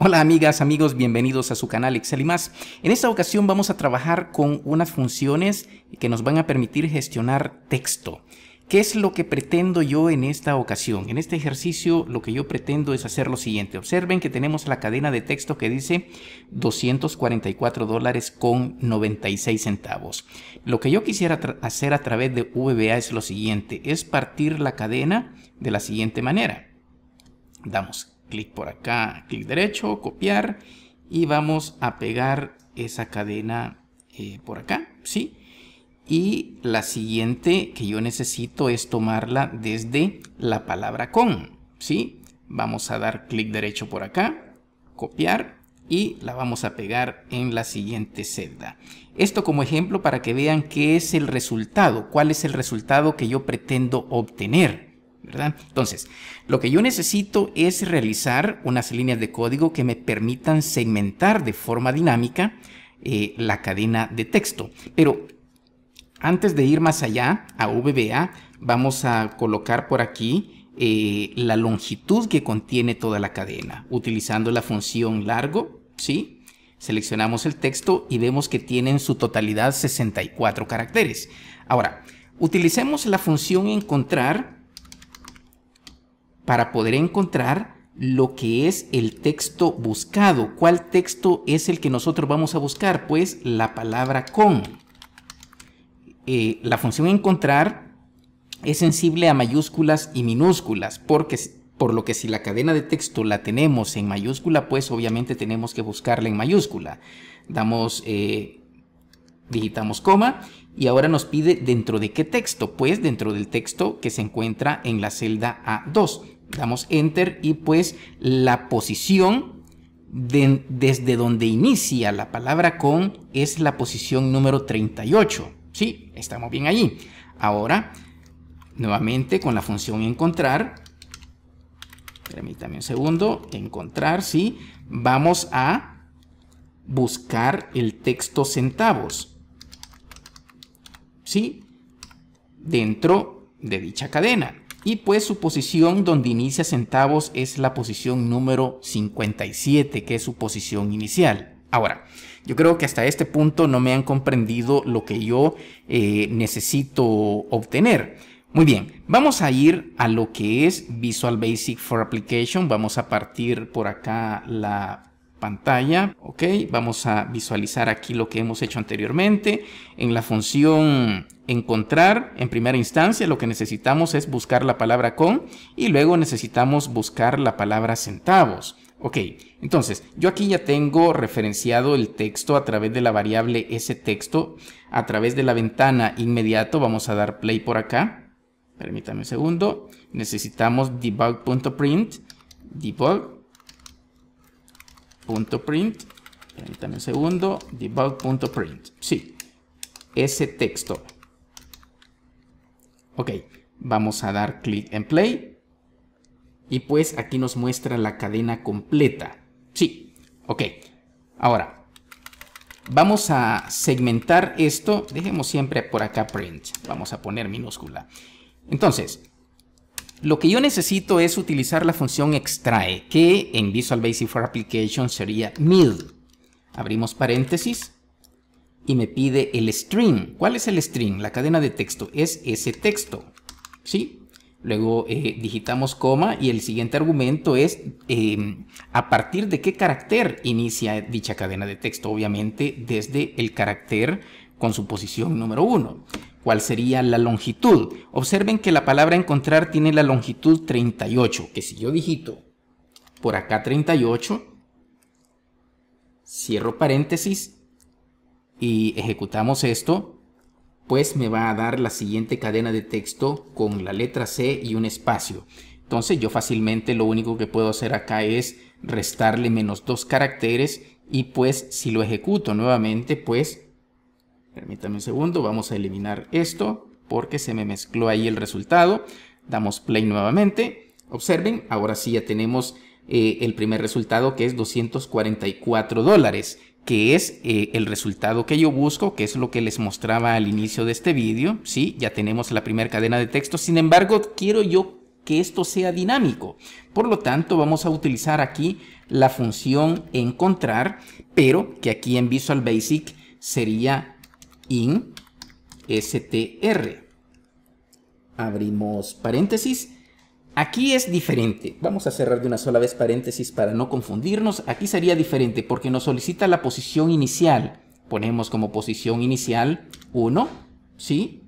Hola amigas, amigos, bienvenidos a su canal Excel y más. En esta ocasión vamos a trabajar con unas funciones que nos van a permitir gestionar texto. ¿Qué es lo que pretendo yo en esta ocasión? En este ejercicio lo que yo pretendo es hacer lo siguiente. Observen que tenemos la cadena de texto que dice 244 dólares con 96 centavos. Lo que yo quisiera hacer a través de VBA es lo siguiente. Es partir la cadena de la siguiente manera. Damos clic por acá, clic derecho, copiar y vamos a pegar esa cadena eh, por acá, ¿sí? Y la siguiente que yo necesito es tomarla desde la palabra con, ¿sí? Vamos a dar clic derecho por acá, copiar y la vamos a pegar en la siguiente celda. Esto como ejemplo para que vean qué es el resultado, cuál es el resultado que yo pretendo obtener, entonces, lo que yo necesito es realizar unas líneas de código que me permitan segmentar de forma dinámica eh, la cadena de texto. Pero antes de ir más allá a VBA, vamos a colocar por aquí eh, la longitud que contiene toda la cadena, utilizando la función largo, ¿sí? Seleccionamos el texto y vemos que tiene en su totalidad 64 caracteres. Ahora, utilicemos la función encontrar para poder encontrar lo que es el texto buscado. ¿Cuál texto es el que nosotros vamos a buscar? Pues la palabra con. Eh, la función encontrar es sensible a mayúsculas y minúsculas, porque, por lo que si la cadena de texto la tenemos en mayúscula, pues obviamente tenemos que buscarla en mayúscula. Damos, eh, digitamos coma y ahora nos pide dentro de qué texto, pues dentro del texto que se encuentra en la celda A2 damos enter y pues la posición desde donde inicia la palabra con es la posición número 38. Sí, estamos bien allí. Ahora, nuevamente con la función encontrar, permítame un segundo, encontrar, sí, vamos a buscar el texto centavos. Sí, dentro de dicha cadena. Y pues su posición donde inicia centavos es la posición número 57, que es su posición inicial. Ahora, yo creo que hasta este punto no me han comprendido lo que yo eh, necesito obtener. Muy bien, vamos a ir a lo que es Visual Basic for Application. Vamos a partir por acá la pantalla. Ok, vamos a visualizar aquí lo que hemos hecho anteriormente. En la función encontrar, en primera instancia, lo que necesitamos es buscar la palabra con y luego necesitamos buscar la palabra centavos. Ok, entonces yo aquí ya tengo referenciado el texto a través de la variable ese texto. A través de la ventana inmediato vamos a dar play por acá. Permítame un segundo. Necesitamos debug.print, debug, print, permítame un segundo, debug.print, sí, ese texto. Ok, vamos a dar clic en play y pues aquí nos muestra la cadena completa. Sí, ok, ahora vamos a segmentar esto, dejemos siempre por acá print, vamos a poner minúscula. Entonces, lo que yo necesito es utilizar la función extrae, que en Visual Basic for Application sería mid. Abrimos paréntesis y me pide el string. ¿Cuál es el string? La cadena de texto. Es ese texto. ¿Sí? Luego eh, digitamos coma y el siguiente argumento es em, a partir de qué carácter inicia dicha cadena de texto. Obviamente desde el carácter con su posición número 1 cuál sería la longitud. Observen que la palabra encontrar tiene la longitud 38, que si yo digito por acá 38, cierro paréntesis y ejecutamos esto, pues me va a dar la siguiente cadena de texto con la letra C y un espacio. Entonces yo fácilmente lo único que puedo hacer acá es restarle menos dos caracteres y pues si lo ejecuto nuevamente pues Permítame un segundo, vamos a eliminar esto porque se me mezcló ahí el resultado. Damos play nuevamente. Observen, ahora sí ya tenemos eh, el primer resultado que es 244 dólares, que es eh, el resultado que yo busco, que es lo que les mostraba al inicio de este vídeo. Sí, ya tenemos la primera cadena de texto. Sin embargo, quiero yo que esto sea dinámico. Por lo tanto, vamos a utilizar aquí la función encontrar, pero que aquí en Visual Basic sería in str. Abrimos paréntesis. Aquí es diferente. Vamos a cerrar de una sola vez paréntesis para no confundirnos. Aquí sería diferente porque nos solicita la posición inicial. Ponemos como posición inicial 1, ¿sí?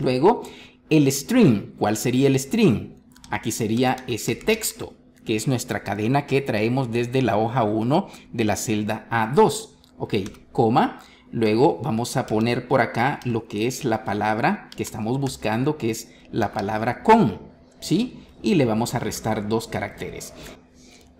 Luego, el string. ¿Cuál sería el string? Aquí sería ese texto, que es nuestra cadena que traemos desde la hoja 1 de la celda A2. Ok, coma. Luego vamos a poner por acá lo que es la palabra que estamos buscando, que es la palabra con, ¿sí? Y le vamos a restar dos caracteres.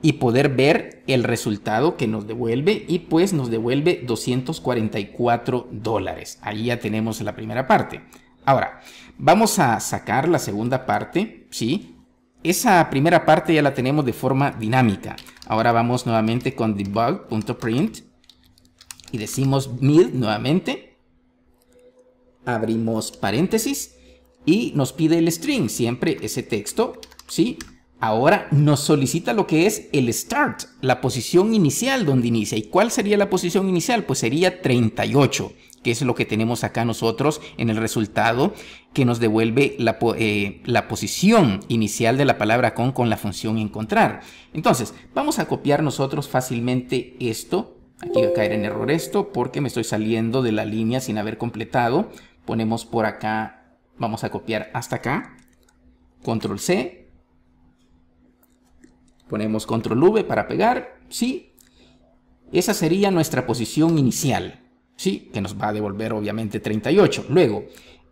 Y poder ver el resultado que nos devuelve y pues nos devuelve 244 dólares. Ahí ya tenemos la primera parte. Ahora, vamos a sacar la segunda parte, ¿sí? Esa primera parte ya la tenemos de forma dinámica. Ahora vamos nuevamente con debug.print y decimos mil nuevamente. Abrimos paréntesis y nos pide el string, siempre ese texto, ¿sí? Ahora nos solicita lo que es el start, la posición inicial donde inicia. ¿Y cuál sería la posición inicial? Pues sería 38, que es lo que tenemos acá nosotros en el resultado que nos devuelve la, eh, la posición inicial de la palabra con con la función encontrar. Entonces, vamos a copiar nosotros fácilmente esto Aquí va a caer en error esto porque me estoy saliendo de la línea sin haber completado. Ponemos por acá, vamos a copiar hasta acá. Control C. Ponemos Control V para pegar. Sí. Esa sería nuestra posición inicial. Sí, que nos va a devolver obviamente 38. Luego,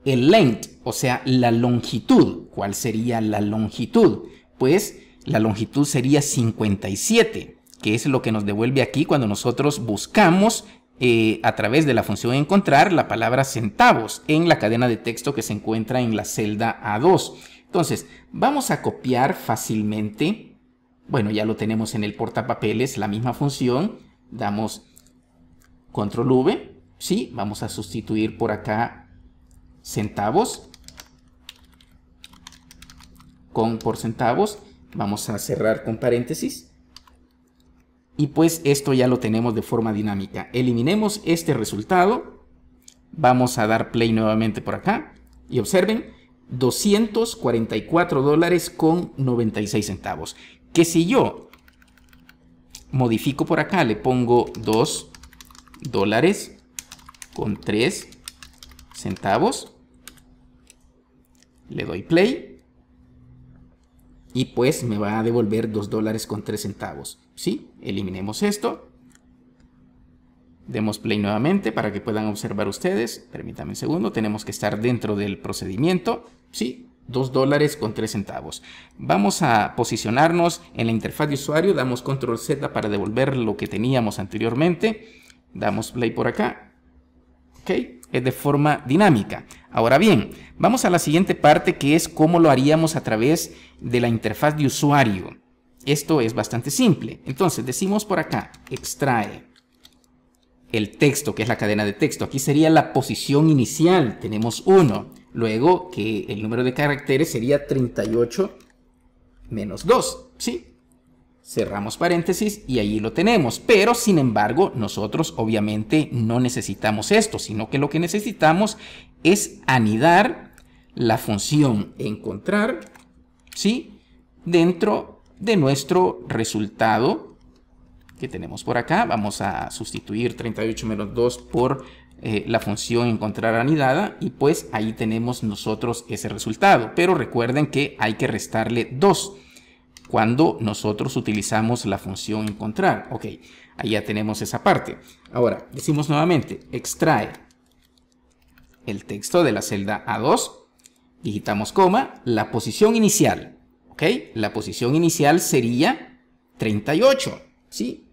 el length, o sea, la longitud. ¿Cuál sería la longitud? Pues la longitud sería 57 que es lo que nos devuelve aquí cuando nosotros buscamos eh, a través de la función encontrar la palabra centavos en la cadena de texto que se encuentra en la celda A2. Entonces, vamos a copiar fácilmente. Bueno, ya lo tenemos en el portapapeles, la misma función. Damos control V. Sí, vamos a sustituir por acá centavos con por centavos. Vamos a cerrar con paréntesis y pues esto ya lo tenemos de forma dinámica. Eliminemos este resultado. Vamos a dar play nuevamente por acá. Y observen, 244 dólares con 96 centavos. Que si yo modifico por acá, le pongo 2 dólares con 3 centavos. Le doy play y pues me va a devolver 2 dólares con 3 centavos. ¿Sí? Eliminemos esto. Demos play nuevamente para que puedan observar ustedes. Permítanme un segundo. Tenemos que estar dentro del procedimiento. ¿Sí? 2 dólares con 3 centavos. Vamos a posicionarnos en la interfaz de usuario. Damos control Z para devolver lo que teníamos anteriormente. Damos play por acá. Ok. Eh, de forma dinámica. Ahora bien, vamos a la siguiente parte que es cómo lo haríamos a través de la interfaz de usuario. Esto es bastante simple. Entonces decimos por acá, extrae el texto, que es la cadena de texto. Aquí sería la posición inicial, tenemos 1. Luego que el número de caracteres sería 38 menos 2, ¿sí? Cerramos paréntesis y ahí lo tenemos. Pero sin embargo, nosotros obviamente no necesitamos esto, sino que lo que necesitamos es anidar la función encontrar, ¿sí? Dentro de nuestro resultado que tenemos por acá. Vamos a sustituir 38 menos 2 por eh, la función encontrar anidada y pues ahí tenemos nosotros ese resultado. Pero recuerden que hay que restarle 2 cuando nosotros utilizamos la función encontrar. Ok, ahí ya tenemos esa parte. Ahora, decimos nuevamente, extrae el texto de la celda A2, digitamos coma, la posición inicial. Ok, la posición inicial sería 38, ¿sí?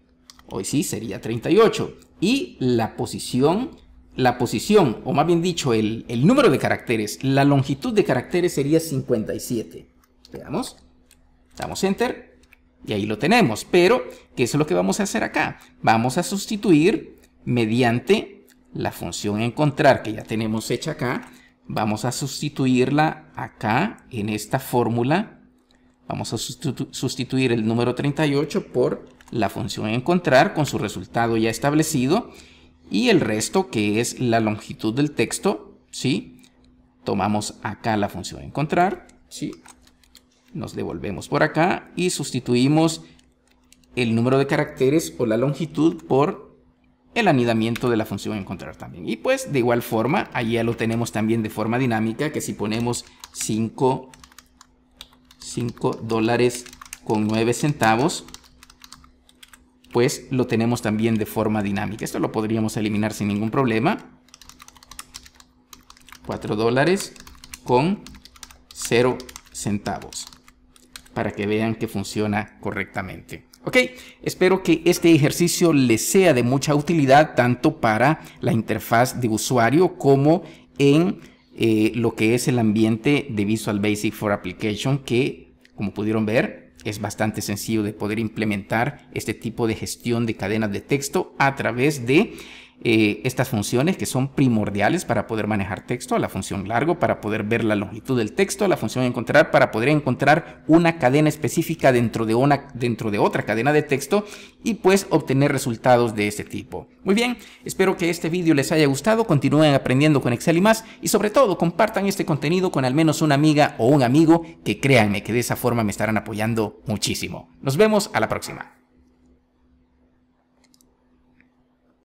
Hoy sí sería 38. Y la posición la posición, o más bien dicho, el, el, número de caracteres, la longitud de caracteres sería 57. Veamos. Damos Enter y ahí lo tenemos. Pero, ¿qué es lo que vamos a hacer acá? Vamos a sustituir mediante la función encontrar que ya tenemos hecha acá. Vamos a sustituirla acá en esta fórmula. Vamos a sustituir el número 38 por la función encontrar con su resultado ya establecido y el resto que es la longitud del texto, ¿sí? Tomamos acá la función encontrar, ¿sí? Nos devolvemos por acá y sustituimos el número de caracteres o la longitud por el anidamiento de la función encontrar también. Y pues de igual forma, ahí ya lo tenemos también de forma dinámica, que si ponemos 5, 5 dólares con 9 centavos, pues lo tenemos también de forma dinámica. Esto lo podríamos eliminar sin ningún problema. 4 dólares con 0 centavos para que vean que funciona correctamente. Ok, espero que este ejercicio les sea de mucha utilidad tanto para la interfaz de usuario como en eh, lo que es el ambiente de Visual Basic for Application que, como pudieron ver, es bastante sencillo de poder implementar este tipo de gestión de cadenas de texto a través de eh, estas funciones que son primordiales para poder manejar texto, la función largo para poder ver la longitud del texto, la función encontrar para poder encontrar una cadena específica dentro de, una, dentro de otra cadena de texto y pues obtener resultados de este tipo. Muy bien, espero que este vídeo les haya gustado, continúen aprendiendo con Excel y más y sobre todo compartan este contenido con al menos una amiga o un amigo que créanme que de esa forma me estarán apoyando muchísimo. Nos vemos a la próxima.